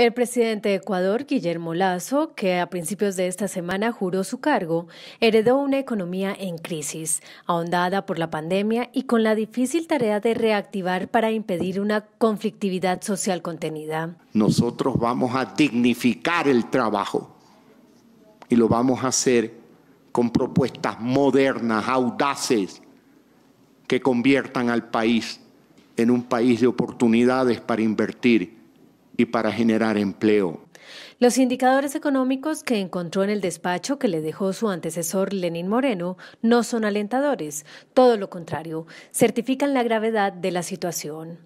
El presidente de Ecuador, Guillermo Lazo, que a principios de esta semana juró su cargo, heredó una economía en crisis, ahondada por la pandemia y con la difícil tarea de reactivar para impedir una conflictividad social contenida. Nosotros vamos a dignificar el trabajo y lo vamos a hacer con propuestas modernas, audaces, que conviertan al país en un país de oportunidades para invertir y para generar empleo. Los indicadores económicos que encontró en el despacho que le dejó su antecesor Lenín Moreno no son alentadores, todo lo contrario, certifican la gravedad de la situación.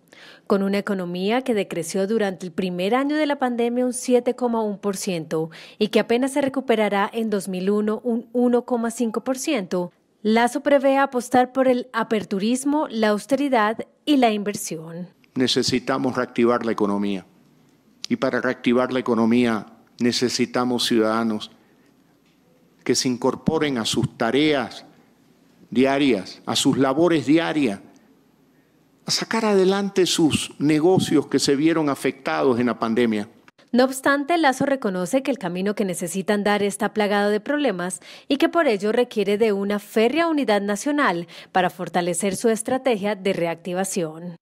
Con una economía que decreció durante el primer año de la pandemia un 7,1% y que apenas se recuperará en 2001 un 1,5%, Lazo prevé apostar por el aperturismo, la austeridad y la inversión. Necesitamos reactivar la economía y para reactivar la economía necesitamos ciudadanos que se incorporen a sus tareas diarias, a sus labores diarias, a sacar adelante sus negocios que se vieron afectados en la pandemia. No obstante, Lazo reconoce que el camino que necesitan dar está plagado de problemas y que por ello requiere de una férrea unidad nacional para fortalecer su estrategia de reactivación.